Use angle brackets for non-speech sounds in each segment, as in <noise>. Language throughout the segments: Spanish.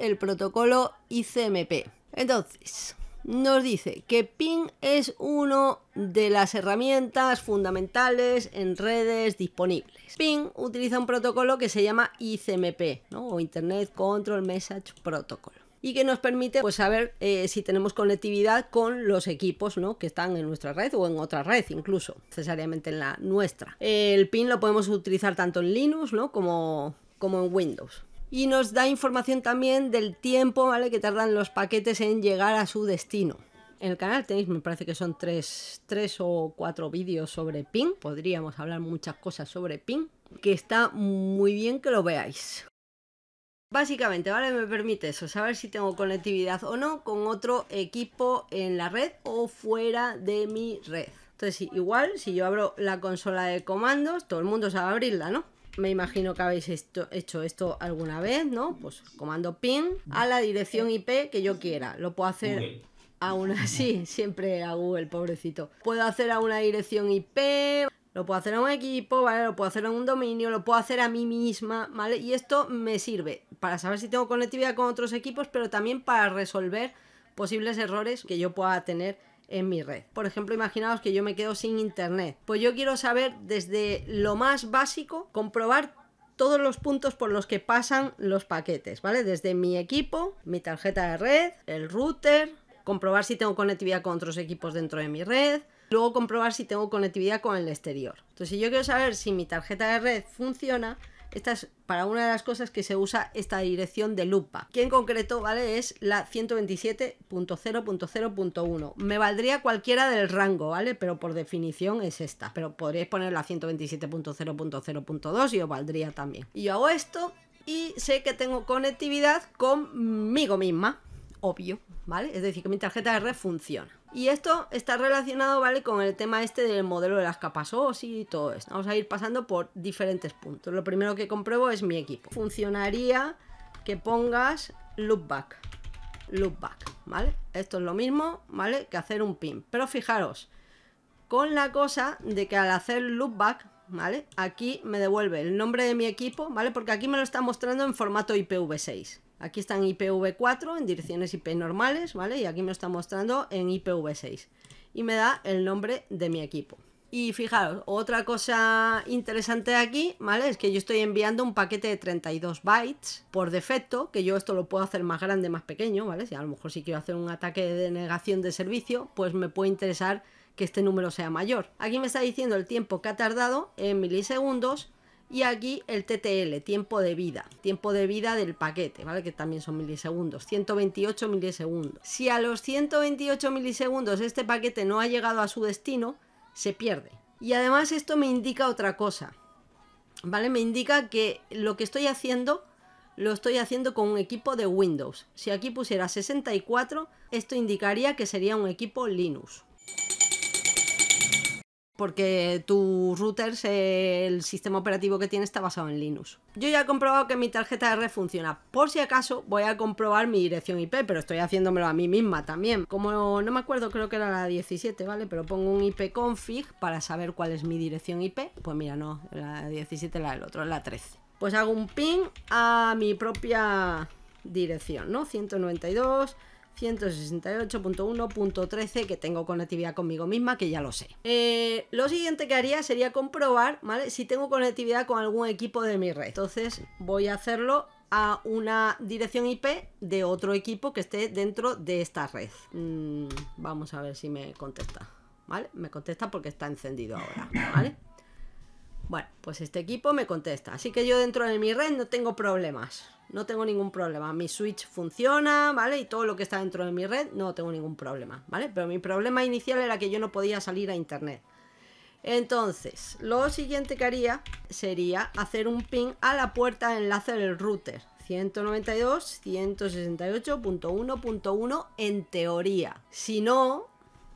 el protocolo ICMP. Entonces, nos dice que PIN es una de las herramientas fundamentales en redes disponibles. PIN utiliza un protocolo que se llama ICMP, o Internet Control Message Protocol y que nos permite pues, saber eh, si tenemos conectividad con los equipos ¿no? que están en nuestra red o en otra red incluso, necesariamente en la nuestra. El PIN lo podemos utilizar tanto en Linux ¿no? como, como en Windows y nos da información también del tiempo ¿vale? que tardan los paquetes en llegar a su destino. En el canal tenéis, me parece que son tres, o cuatro vídeos sobre ping. Podríamos hablar muchas cosas sobre ping, que está muy bien que lo veáis. Básicamente, ¿vale? Me permite eso, saber si tengo conectividad o no con otro equipo en la red o fuera de mi red. Entonces, igual, si yo abro la consola de comandos, todo el mundo sabe abrirla, ¿no? me imagino que habéis hecho esto alguna vez, ¿no? Pues comando ping a la dirección IP que yo quiera. Lo puedo hacer aún así, <laughs> siempre a Google, pobrecito. Puedo hacer a una dirección IP, lo puedo hacer a un equipo, ¿vale? Lo puedo hacer a un dominio, lo puedo hacer a mí misma, ¿vale? Y esto me sirve para saber si tengo conectividad con otros equipos, pero también para resolver posibles errores que yo pueda tener en mi red. Por ejemplo, imaginaos que yo me quedo sin internet. Pues yo quiero saber desde lo más básico, comprobar todos los puntos por los que pasan los paquetes, ¿vale? Desde mi equipo, mi tarjeta de red, el router, comprobar si tengo conectividad con otros equipos dentro de mi red, luego comprobar si tengo conectividad con el exterior. Entonces, si yo quiero saber si mi tarjeta de red funciona, esta es para una de las cosas que se usa esta dirección de lupa, que en concreto, ¿vale? Es la 127.0.0.1. Me valdría cualquiera del rango, ¿vale? Pero por definición es esta. Pero podríais poner la 127.0.0.2 y os valdría también. Y yo hago esto y sé que tengo conectividad conmigo misma obvio, ¿vale? Es decir, que mi tarjeta de red funciona. Y esto está relacionado, ¿vale? Con el tema este del modelo de las capas OSI y todo esto. Vamos a ir pasando por diferentes puntos. Lo primero que compruebo es mi equipo. Funcionaría que pongas loopback. Loopback, ¿vale? Esto es lo mismo, ¿vale? Que hacer un pin. Pero fijaros, con la cosa de que al hacer loopback, ¿vale? Aquí me devuelve el nombre de mi equipo, ¿vale? Porque aquí me lo está mostrando en formato IPv6. Aquí está en IPv4, en direcciones IP normales, ¿vale? Y aquí me está mostrando en IPv6. Y me da el nombre de mi equipo. Y fijaros, otra cosa interesante aquí, ¿vale? Es que yo estoy enviando un paquete de 32 bytes por defecto, que yo esto lo puedo hacer más grande, más pequeño, ¿vale? Si a lo mejor si quiero hacer un ataque de denegación de servicio, pues me puede interesar que este número sea mayor. Aquí me está diciendo el tiempo que ha tardado en milisegundos y aquí el TTL, tiempo de vida, tiempo de vida del paquete, ¿vale? Que también son milisegundos, 128 milisegundos. Si a los 128 milisegundos este paquete no ha llegado a su destino, se pierde. Y además esto me indica otra cosa, ¿vale? Me indica que lo que estoy haciendo lo estoy haciendo con un equipo de Windows. Si aquí pusiera 64, esto indicaría que sería un equipo Linux porque tu router, el sistema operativo que tiene, está basado en Linux. Yo ya he comprobado que mi tarjeta R funciona. Por si acaso, voy a comprobar mi dirección IP, pero estoy haciéndomelo a mí misma también. Como no me acuerdo, creo que era la 17, ¿vale? Pero pongo un IP config para saber cuál es mi dirección IP. Pues mira, no, la 17 la del otro, la 13. Pues hago un ping a mi propia dirección, ¿no? 192 168.1.13 que tengo conectividad conmigo misma, que ya lo sé. Eh, lo siguiente que haría sería comprobar, Si tengo conectividad con algún equipo de mi red. Entonces voy a hacerlo a una dirección IP de otro equipo que esté dentro de esta red. Mm, vamos a ver si me contesta, ¿vale? Me contesta porque está encendido ahora, Bueno, pues este equipo me contesta. Así que yo dentro de mi red no tengo problemas no tengo ningún problema. Mi Switch funciona, ¿vale? Y todo lo que está dentro de mi red, no tengo ningún problema, ¿vale? Pero mi problema inicial era que yo no podía salir a internet. Entonces, lo siguiente que haría sería hacer un ping a la puerta de enlace del router. 192.168.1.1 en teoría. Si no,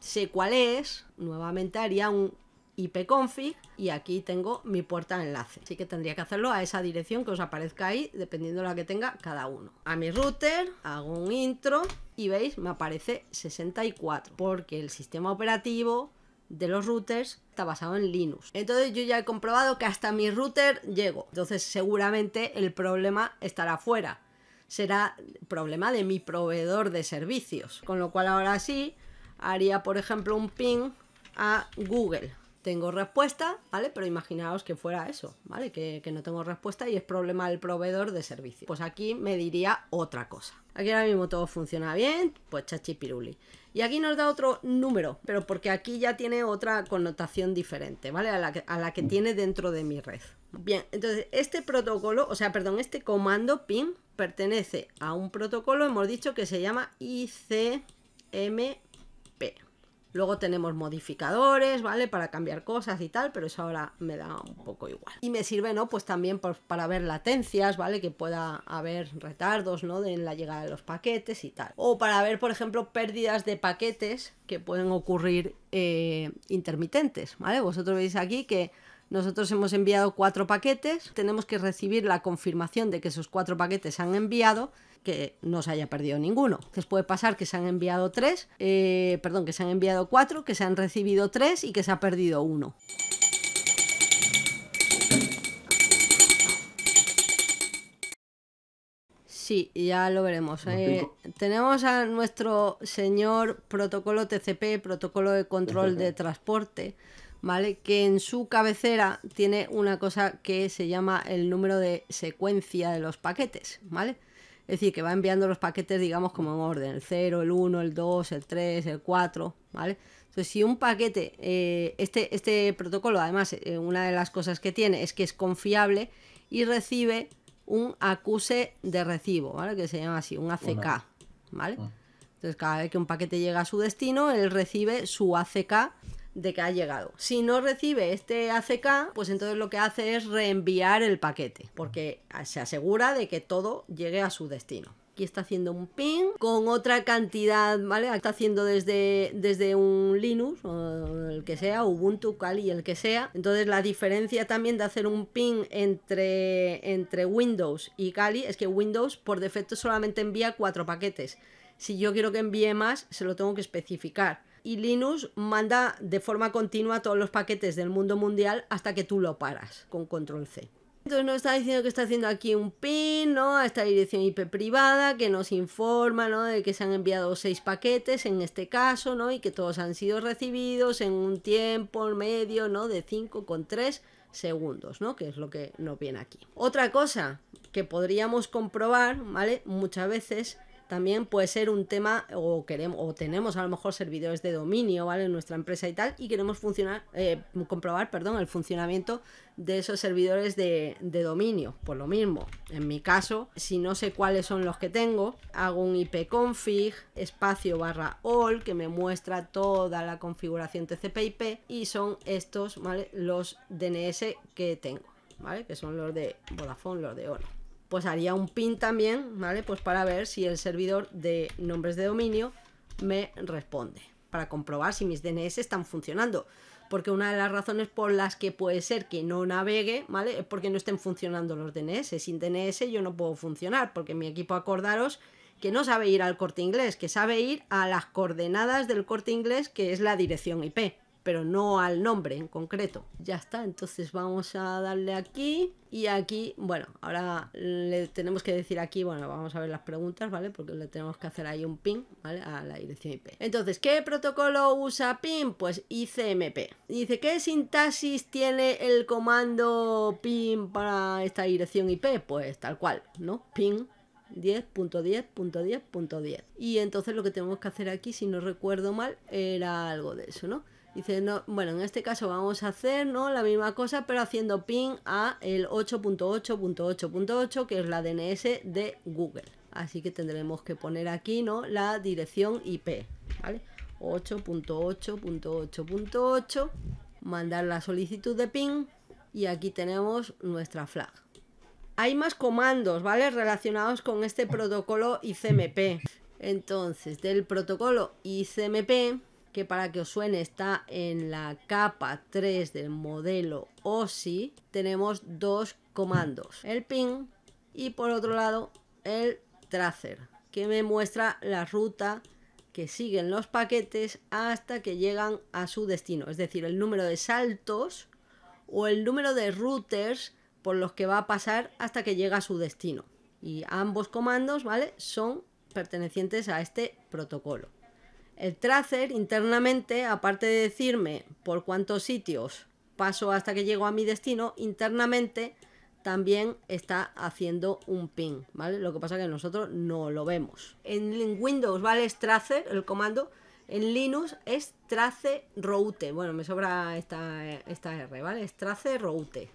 sé cuál es, nuevamente haría un ipconfig y aquí tengo mi puerta de enlace. Así que tendría que hacerlo a esa dirección que os aparezca ahí, dependiendo de la que tenga cada uno. A mi router hago un intro y veis, me aparece 64, porque el sistema operativo de los routers está basado en Linux. Entonces yo ya he comprobado que hasta mi router llego. Entonces seguramente el problema estará fuera. Será problema de mi proveedor de servicios. Con lo cual ahora sí haría, por ejemplo, un ping a Google tengo respuesta, ¿vale? Pero imaginaos que fuera eso, ¿vale? Que, no tengo respuesta y es problema del proveedor de servicio. Pues aquí me diría otra cosa. Aquí ahora mismo todo funciona bien, pues chachipiruli. Y aquí nos da otro número, pero porque aquí ya tiene otra connotación diferente, ¿vale? A la que, a la que tiene dentro de mi red. Bien, entonces este protocolo, o sea, perdón, este comando ping pertenece a un protocolo, hemos dicho que se llama ICMP. Luego tenemos modificadores, ¿vale? Para cambiar cosas y tal, pero eso ahora me da un poco igual. Y me sirve, ¿no? Pues también para ver latencias, ¿vale? Que pueda haber retardos, ¿no? en la llegada de los paquetes y tal. O para ver, por ejemplo, pérdidas de paquetes que pueden ocurrir eh, intermitentes, ¿vale? Vosotros veis aquí que nosotros hemos enviado cuatro paquetes, tenemos que recibir la confirmación de que esos cuatro paquetes se han enviado, que no se haya perdido ninguno. Entonces puede pasar que se han enviado tres, eh, perdón, que se han enviado cuatro, que se han recibido tres y que se ha perdido uno. Sí, ya lo veremos. Eh, tenemos a nuestro señor protocolo TCP, protocolo de control de transporte. ¿vale? Que en su cabecera tiene una cosa que se llama el número de secuencia de los paquetes, ¿vale? Es decir, que va enviando los paquetes, digamos, como en orden, el 0, el 1, el 2, el 3, el 4, ¿vale? Entonces, si un paquete, eh, este, este protocolo, además, eh, una de las cosas que tiene es que es confiable y recibe un acuse de recibo, ¿vale? Que se llama así, un ACK, ¿vale? Ah. Entonces, cada vez que un paquete llega a su destino, él recibe su ACK de que ha llegado. Si no recibe este ACK, pues entonces lo que hace es reenviar el paquete, porque se asegura de que todo llegue a su destino. Aquí está haciendo un ping con otra cantidad, ¿vale? Está haciendo desde, desde un Linux, el que sea, Ubuntu, Kali, el que sea. Entonces la diferencia también de hacer un ping entre, entre Windows y Kali es que Windows por defecto solamente envía cuatro paquetes. Si yo quiero que envíe más, se lo tengo que especificar y Linux manda de forma continua todos los paquetes del mundo mundial hasta que tú lo paras con control C. Entonces nos está diciendo que está haciendo aquí un pin, ¿no? A esta dirección IP privada que nos informa, ¿no? De que se han enviado seis paquetes en este caso, ¿no? Y que todos han sido recibidos en un tiempo medio, ¿no? De 5,3 segundos, ¿no? Que es lo que nos viene aquí. Otra cosa que podríamos comprobar, ¿vale? Muchas veces también puede ser un tema o queremos o tenemos a lo mejor servidores de dominio, ¿vale? En nuestra empresa y tal y queremos funcionar, eh, comprobar, perdón, el funcionamiento de esos servidores de, dominio. Por lo mismo, en mi caso, si no sé cuáles son los que tengo, hago un ipconfig espacio barra all que me muestra toda la configuración TCP/IP y son estos, ¿vale? Los DNS que tengo, ¿vale? Que son los de Vodafone, los de Oro pues haría un pin también, ¿vale? Pues para ver si el servidor de nombres de dominio me responde, para comprobar si mis DNS están funcionando. Porque una de las razones por las que puede ser que no navegue, ¿vale? Es porque no estén funcionando los DNS. Sin DNS yo no puedo funcionar, porque mi equipo, acordaros, que no sabe ir al corte inglés, que sabe ir a las coordenadas del corte inglés, que es la dirección IP pero no al nombre en concreto. Ya está, entonces vamos a darle aquí y aquí, bueno, ahora le tenemos que decir aquí, bueno, vamos a ver las preguntas, ¿vale? Porque le tenemos que hacer ahí un ping, ¿vale? A la dirección IP. Entonces, ¿qué protocolo usa ping? Pues ICMP. Dice, ¿qué sintaxis tiene el comando ping para esta dirección IP? Pues tal cual, ¿no? Ping 10.10.10.10. Y entonces lo que tenemos que hacer aquí, si no recuerdo mal, era algo de eso, ¿no? Dice, bueno, en este caso vamos a hacer la misma cosa, pero haciendo ping a el 8.8.8.8, que es la DNS de Google. Así que tendremos que poner aquí ¿no? la dirección IP, ¿vale? 8.8.8.8, mandar la solicitud de ping y aquí tenemos nuestra flag. Hay más comandos, ¿vale? Relacionados con este protocolo ICMP. Entonces, del protocolo ICMP que para que os suene está en la capa 3 del modelo OSI, tenemos dos comandos, el ping y por otro lado el tracer, que me muestra la ruta que siguen los paquetes hasta que llegan a su destino, es decir, el número de saltos o el número de routers por los que va a pasar hasta que llega a su destino. Y ambos comandos, ¿vale? Son pertenecientes a este protocolo. El tracer internamente, aparte de decirme por cuántos sitios paso hasta que llego a mi destino, internamente también está haciendo un ping, ¿vale? Lo que pasa es que nosotros no lo vemos. En Windows, ¿vale? Es tracer, el comando. En Linux es trace route. Bueno, me sobra esta, esta R, ¿vale? Es trace route.